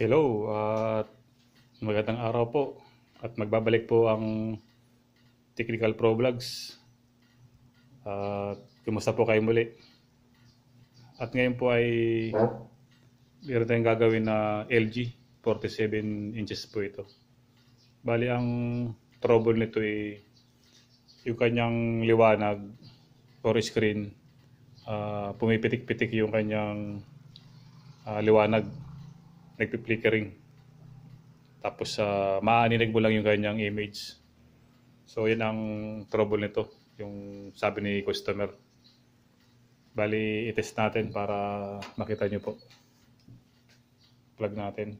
Hello at uh, magandang araw po at magbabalik po ang Technical Pro Vlogs at uh, kumusta po kayo muli at ngayon po ay meron tayong gagawin na LG 47 inches po ito bali ang trouble nito ay yung kanyang liwanag or screen uh, pumipitik-pitik yung kanyang uh, liwanag nagpi-flickering. Tapos uh, ah, maaninig mo lang yung kanyang image. So yan ang trouble nito, yung sabi ni customer. Bali, itest natin para makita nyo po. Plug natin.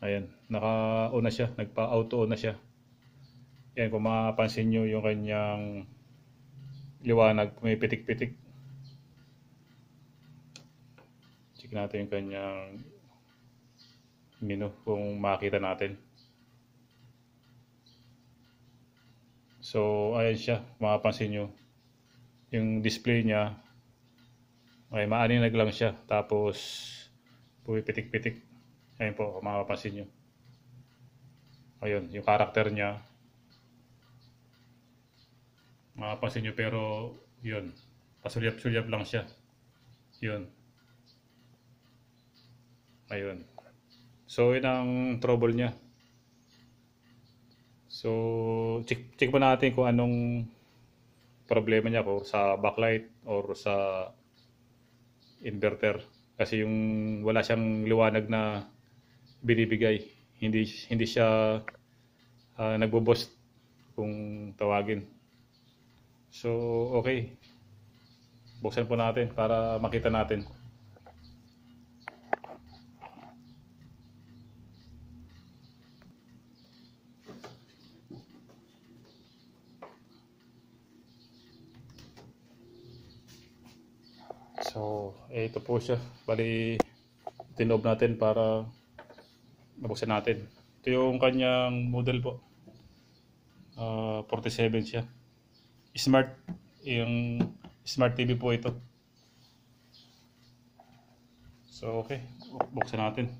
Ayan, naka-on na siya, nagpa-auto on na siya. Ayan, kung mapapansin nyo yung kanyang liwanag, may pitik-pitik. Tignan natin yung kanyang menu kung makita natin. So, ayan siya. Mapapansin nyo. Yung display niya, ay maaninag lang siya. Tapos, pumipitik-pitik. Ayan po, mapapansin nyo. Ayun, yung karakter niya. Mapapansin nyo pero, yun. Pasulyap-sulyap lang siya. Yun. Ayun. So, yun ang trouble niya. So, check, check pa natin kung anong problema niya ko sa backlight or sa inverter kasi yung wala siyang liwanag na binibigay hindi hindi siya uh, nagbo-boost kung tawagin so okay buksan po natin para makita natin So, eh, ito po siya. Bali, tinob natin para nabuksan natin. Ito yung kanyang model po. Uh, ah, 47 siya. Smart. Yung smart TV po ito. So, okay. Buksan natin.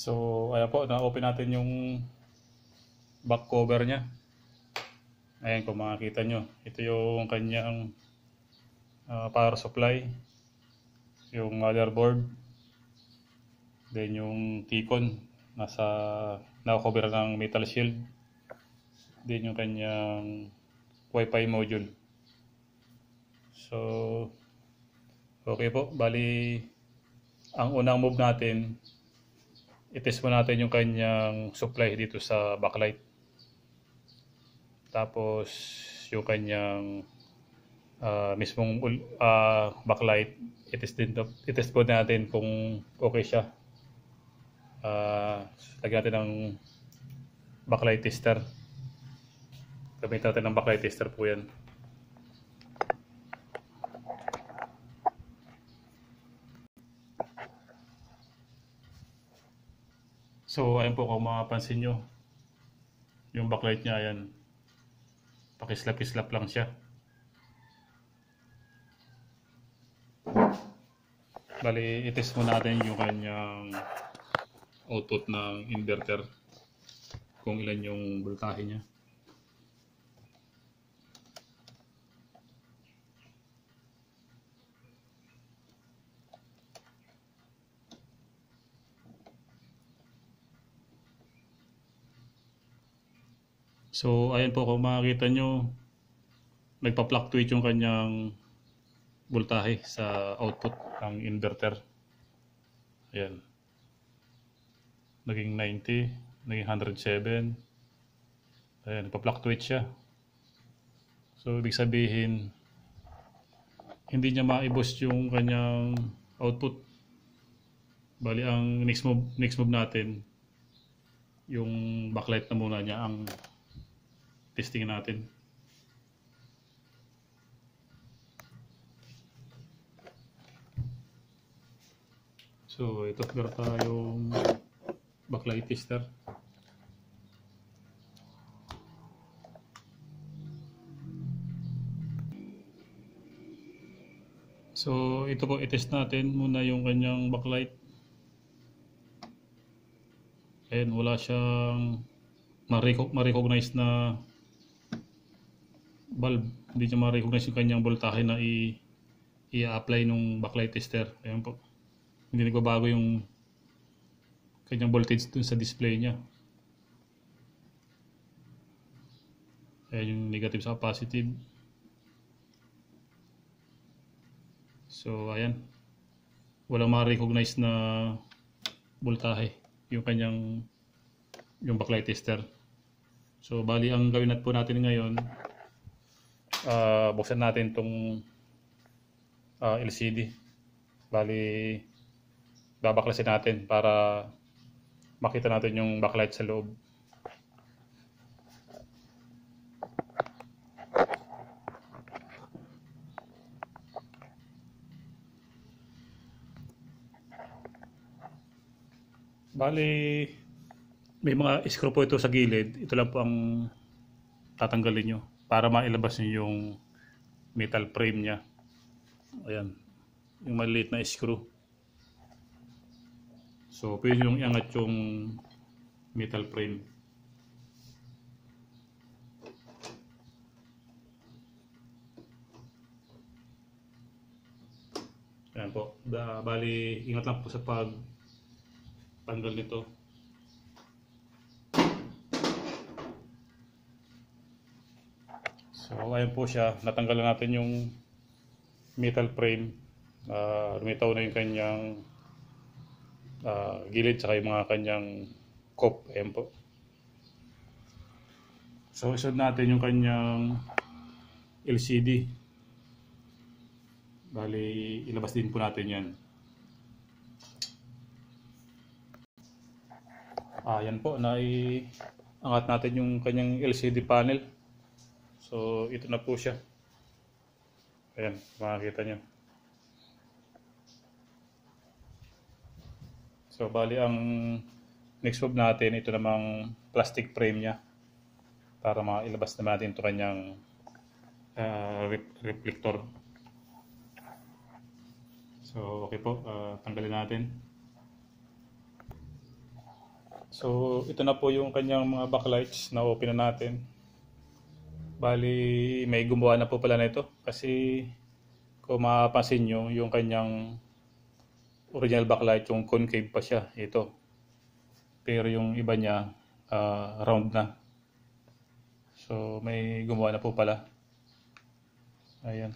So, ayan po, na-open natin yung back cover niya. Ayan, kung makakita nyo, ito yung kanyang uh, power supply, yung motherboard, then yung tikon, nasa na-cover ng metal shield, then yung kanyang wifi module. So, okay po, bali, ang unang move natin itest mo natin yung kanyang supply dito sa backlight. Tapos yung kanyang uh, mismong uh, backlight, itest, din po natin kung okay siya. Uh, lagyan natin ng backlight tester. Gamitin natin ng backlight tester po yan. So, ayun po kung makapansin nyo. Yung backlight niya, ayan. Pakislap-islap lang siya. Bali, itest mo natin yung kanyang output ng inverter. Kung ilan yung voltahe niya. So, ayan po kung makikita nyo, nagpa-fluctuate yung kanyang voltahe sa output ng inverter. Ayan. Naging 90, naging 107. Ayan, nagpa-fluctuate siya. So, ibig sabihin, hindi niya ma-boost yung kanyang output. Bali, ang next move, next move natin, yung backlight na muna niya ang Testing natin. So, ito meron tayong backlight tester. So, ito po itest natin muna yung kanyang backlight. And wala siyang ma-recognize na bulb hindi niya ma-recognize yung kanyang voltahe na i- i-apply nung backlight tester ayan po hindi nagbabago yung kanyang voltage dun sa display niya ayan yung negative sa positive so ayan walang ma-recognize na voltahe yung kanyang yung backlight tester so bali ang gawin natin po natin ngayon uh, buksan natin tong uh, ah, LCD. Bali, babaklasin natin para makita natin yung backlight sa loob. Bali, may mga screw po ito sa gilid. Ito lang po ang tatanggalin nyo para mailabas niyo yung metal frame niya. Ayan. Yung maliit na screw. So, pwede yung iangat yung metal frame. Ayan po. Da, bali, ingat lang po sa pag tanggal nito. So ayun po siya, natanggalan natin yung metal frame. Uh, lumitaw na yung kanyang uh, gilid sa yung mga kanyang cop. Ayun po. So isod natin yung kanyang LCD. Bali, ilabas din po natin yan. Ayan ah, po, nai angat natin yung kanyang LCD panel. So, ito na po siya. Ayan, makakita nyo. So, bali ang next move natin, ito namang plastic frame niya para mailabas naman natin ito kanyang uh, reflector. So, okay po. Uh, tanggalin natin. So, ito na po yung kanyang mga backlights na open na natin. Bali, may gumawa na po pala na ito kasi kung mapapansin nyo, yung kanyang original backlight, yung concave pa siya, ito. Pero yung iba niya, uh, round na. So, may gumawa na po pala. Ayan.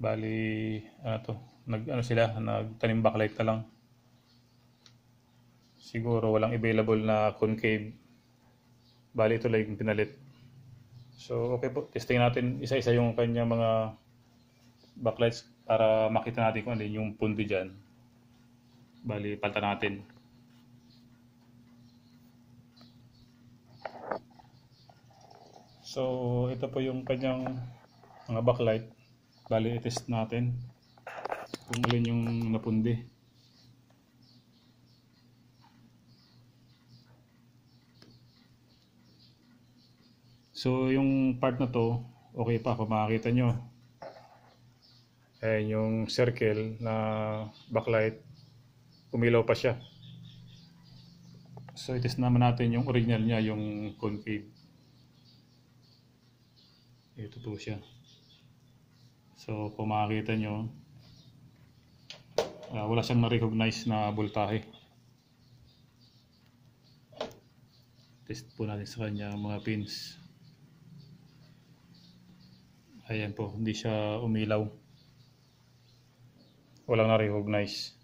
Bali, ano to, nag, ano sila, nagtanim backlight na lang. Siguro walang available na concave. Bali, ito lang yung pinalit. So, okay po. Testing natin isa-isa yung kanya mga backlights para makita natin kung ano yung pundi dyan. Bali, palta natin. So, ito po yung kanyang mga backlight. Bali, i-test natin kung alin yung napundi. So yung part na to, okay pa kung makakita nyo. Ayan yung circle na backlight, umilaw pa siya. So itis naman natin yung original niya, yung concave. Ito po siya. So kung makakita nyo, uh, wala siyang na-recognize na voltahe. Test po natin sa kanya mga pins. Ayan po, hindi siya umilaw. Wala na-recognize.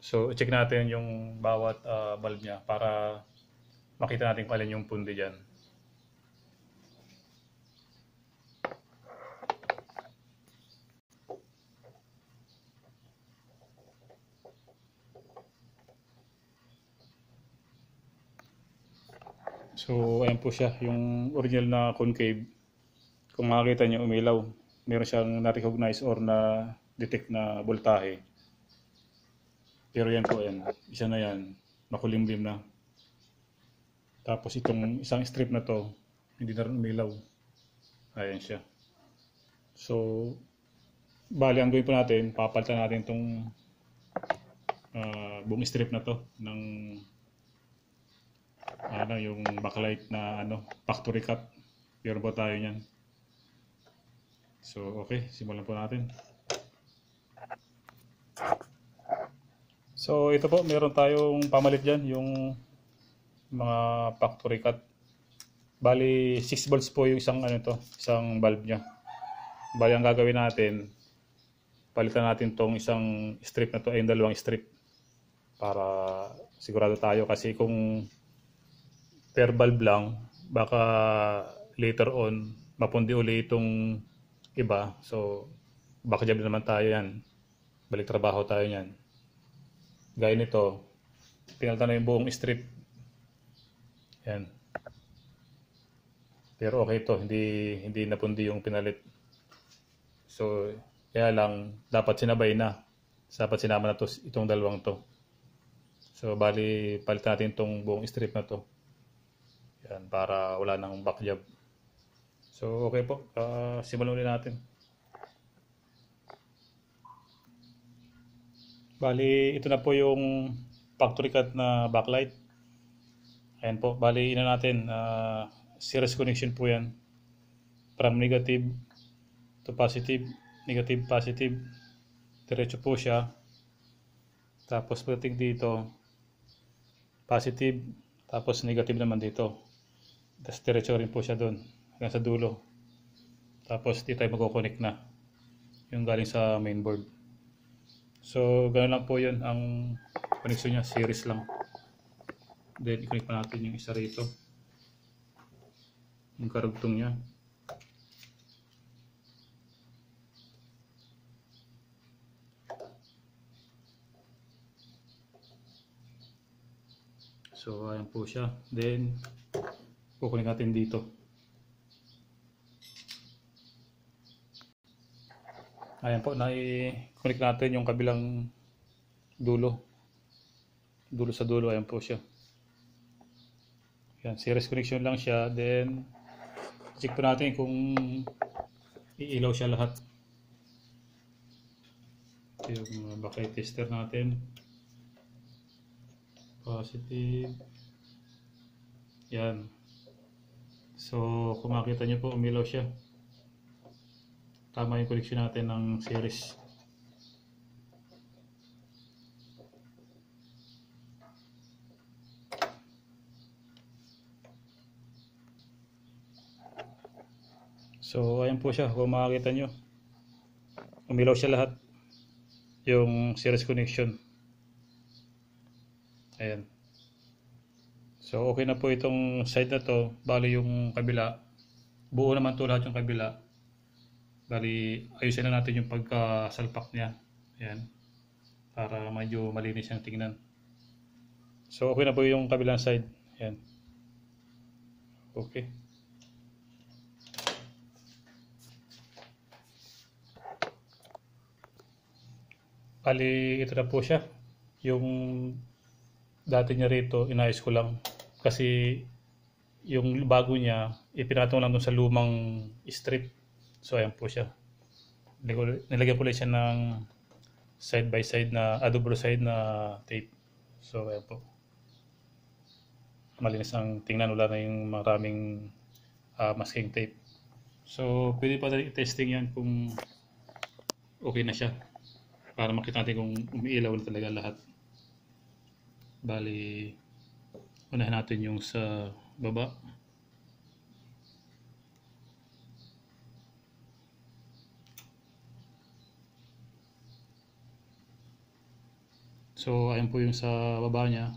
So, check natin yung bawat uh, bulb niya para makita natin kung alin yung pundi dyan. So, ayan po siya, yung original na concave. Kung makakita nyo umilaw, meron siyang na-recognize or na-detect na boltahe. Pero yan po yan, isa na yan, makulimlim na. Tapos itong isang strip na to, hindi na rin umilaw. Ayan siya. So, bali ang gawin po natin, papalitan natin itong uh, buong strip na to ng ano yung backlight na ano factory cut. Pero po tayo niyan. So, okay, simulan po natin. So, ito po, meron tayong pamalit dyan, yung mga factory cut. Bali, 6 volts po yung isang, ano to, isang valve niya. Bali, ang gagawin natin, palitan natin tong isang strip na to, ay dalawang strip. Para sigurado tayo kasi kung per valve lang, baka later on, mapundi uli itong iba. So, back job naman tayo yan. Balik trabaho tayo yan. Gaya nito, pinalitan na yung buong strip. Yan. Pero okay to, hindi hindi napundi yung pinalit. So, kaya lang dapat sinabay na. Dapat sinama na to itong dalawang to. So, bali palitan natin itong buong strip na to. Yan, para wala nang back job. So, okay po. Uh, simulan ulit natin. Bali, ito na po yung factory cut na backlight. Ayan po. Bali, ina natin. Uh, series connection po yan. From negative to positive. Negative, positive. Diretso po siya. Tapos pagdating dito, positive. Tapos negative naman dito. Tapos diretso rin po siya doon hanggang sa dulo tapos di tayo magkoconnect na yung galing sa mainboard so ganoon lang po yun ang connection niya series lang then i-connect pa natin yung isa rito yung karugtong niya So, ayan po siya. Then, kukunin natin dito. ayan po nai connect natin yung kabilang dulo dulo sa dulo ayan po siya ayan series connection lang siya then check po natin kung iilaw siya lahat ito yung uh, bakay tester natin positive yan so kung niyo po umilaw siya tama yung connection natin ng series So ayan po siya kung makakita nyo umilaw siya lahat yung series connection ayan so okay na po itong side na to bali yung kabila buo naman to lahat yung kabila Bali, ayusin na natin yung pagkasalpak niya. Ayan. Para medyo malinis yung tingnan. So, okay na po yung kabilang side. Ayan. Okay. Bali, ito na po siya. Yung dati niya rito, inayos ko lang. Kasi yung bago niya, ipinatong lang dun sa lumang strip. So ayan po siya. Nilagay po lang siya ng side by side na adobro side na tape. So ayan po. Malinis ang tingnan wala na yung maraming uh, masking tape. So pwede pa testing yan kung okay na siya. Para makita natin kung umiilaw na talaga lahat. Bali, unahin natin yung sa baba. So, ayan po yung sa baba niya.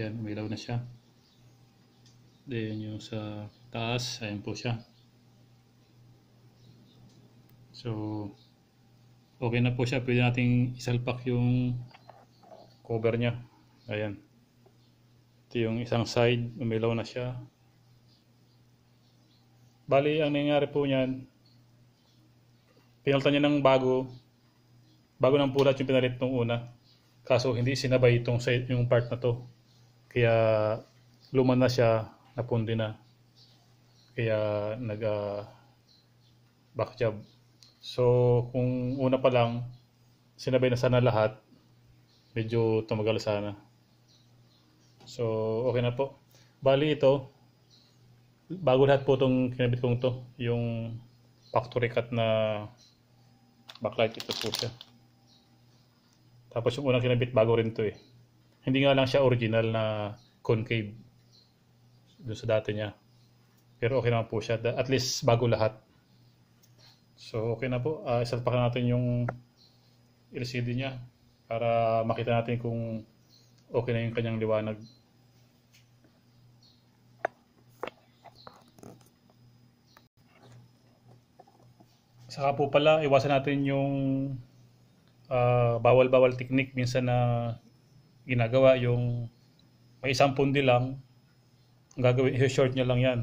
Yan, umilaw na siya. Then, yung sa taas, ayan po siya. So, okay na po siya. Pwede nating isalpak yung cover niya. Ayan. Ito yung isang side, umilaw na siya. Bali, ang nangyari po niyan, pinaltan niya ng bago bago ng pulat yung pinalit nung una. Kaso hindi sinabay itong sa yung part na to. Kaya luma na siya, napundi na. Kaya nag uh, back job. So kung una pa lang sinabay na sana lahat, medyo tumagal sana. So okay na po. Bali ito, bago lahat po itong kinabit kong to, yung factory cut na backlight ito po siya. Tapos yung unang kinabit bago rin to eh. Hindi nga lang siya original na concave doon sa dati niya. Pero okay naman po siya. At least bago lahat. So okay na po. Uh, ah, pa natin yung LCD niya para makita natin kung okay na yung kanyang liwanag. Saka po pala, iwasan natin yung uh, bawal-bawal technique minsan na ginagawa yung may isang pundi lang gagawin short niya lang yan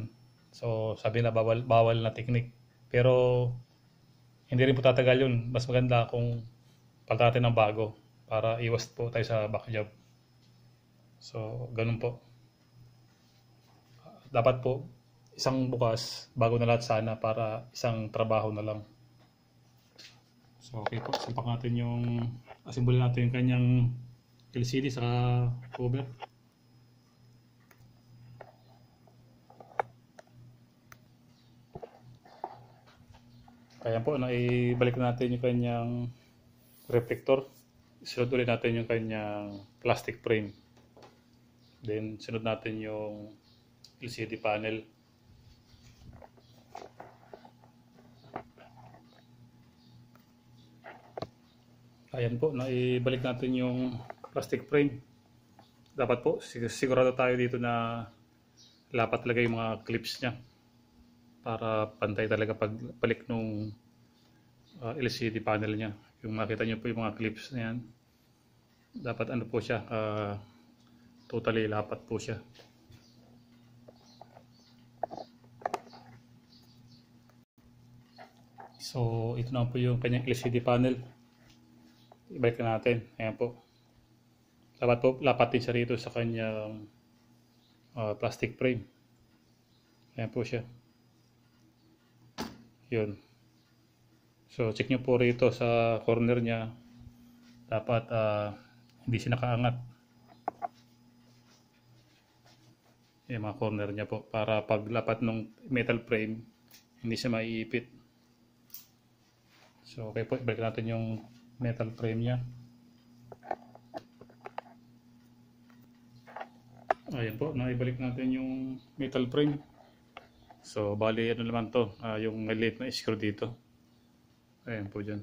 so sabi na bawal bawal na technique pero hindi rin po tatagal yun mas maganda kung pagdate ng bago para iwas po tayo sa back job so ganun po dapat po isang bukas bago na lahat sana para isang trabaho na lang So okay po, sampak natin yung asimbol natin yung kanyang LCD sa cover. Kaya po, Ibalik natin yung kanyang reflector. Sunod ulit natin yung kanyang plastic frame. Then, sunod natin yung LCD panel. ayan po naibalik natin yung plastic frame dapat po sigurado tayo dito na lapat talaga yung mga clips niya para pantay talaga pagbalik nung uh, ah, LCD panel niya yung makita niyo po yung mga clips na yan dapat ano po siya uh, totally lapat po siya So, ito na po yung kanyang LCD panel ibalik na natin. Ayan po. Lapat po, lapatin siya rito sa kanyang uh, plastic frame. Ayan po siya. Yun. So, check nyo po rito sa corner niya. Dapat uh, hindi siya nakaangat. Yung mga corner niya po. Para paglapat ng metal frame, hindi siya maiipit. So, okay po, ibalik natin yung metal frame niya. Ayan po, naibalik natin yung metal frame. So, bali ano naman to, uh, yung maliit na screw dito. Ayan po dyan.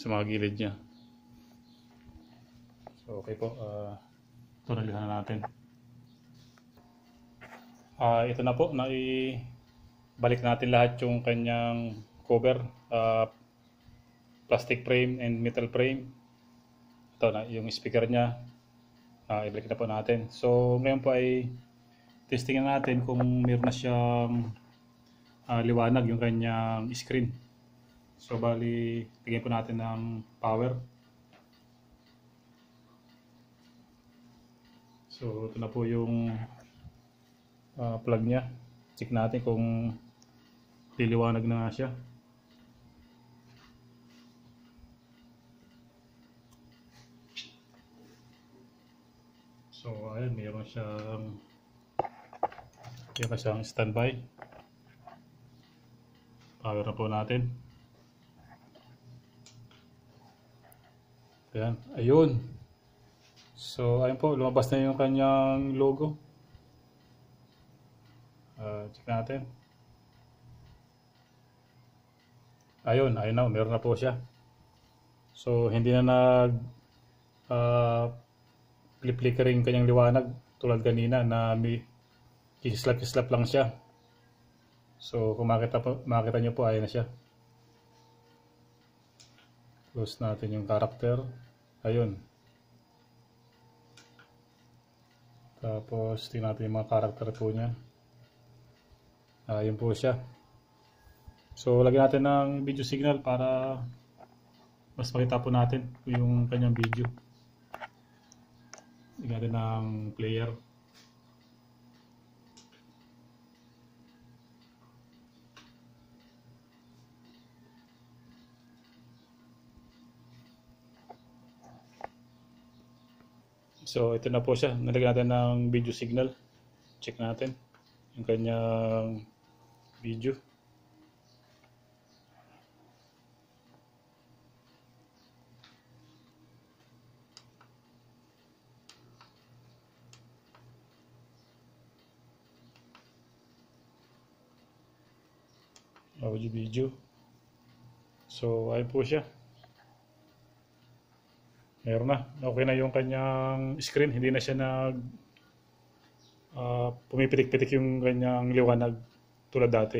Sa mga gilid niya. So, okay po. Uh, ah, Tunalihan na natin. Uh, ito na po, naibalik natin lahat yung kanyang cover. Uh, plastic frame and metal frame. Ito na yung speaker niya. Uh, i-break na po natin. So ngayon po ay testing na natin kung meron na siyang uh, liwanag yung kanyang screen. So bali, tigyan po natin ng power. So ito na po yung uh, plug niya. Check natin kung liliwanag na nga siya. So ayun, meron siyang meron siyang standby. Power na po natin. Ayan, ayun. So ayun po, lumabas na yung kanyang logo. Uh, check natin. Ayun, ayun na, meron na po siya. So hindi na nag uh, flickering kanyang liwanag tulad kanina na may kislap-kislap lang siya. So kung makita, po, makita nyo po ayan na siya. Close natin yung character. Ayun. Tapos tingnan natin yung mga character po niya. Ayun po siya. So lagyan natin ng video signal para mas makita po natin yung kanyang video natin ng player. So, ito na po siya. Nalagyan natin ng video signal. Check natin yung kanyang video. bago video so ayun po siya meron na okay na yung kanyang screen hindi na siya nag uh, ah, pumipitik-pitik yung kanyang liwanag tulad dati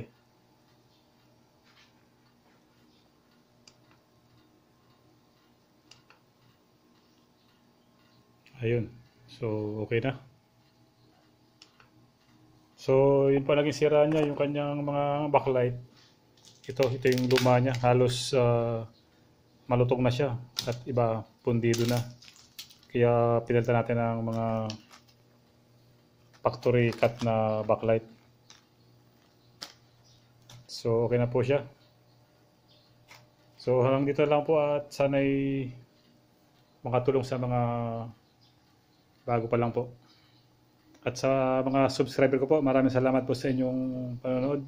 ayun so okay na So, yun pa naging sira niya, yung kanyang mga backlight ito ito yung luma niya halos uh, ah, malutog na siya at iba pundido na kaya pinalitan natin ang mga factory cut na backlight so okay na po siya so hanggang dito lang po at sana'y makatulong sa mga bago pa lang po at sa mga subscriber ko po maraming salamat po sa inyong panonood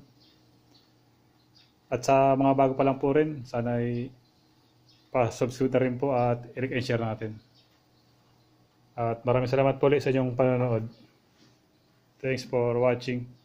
at sa mga bago pa lang po rin, sana ay pa-subscribe na rin po at i-like and share natin. At maraming salamat po ulit sa inyong panonood. Thanks for watching.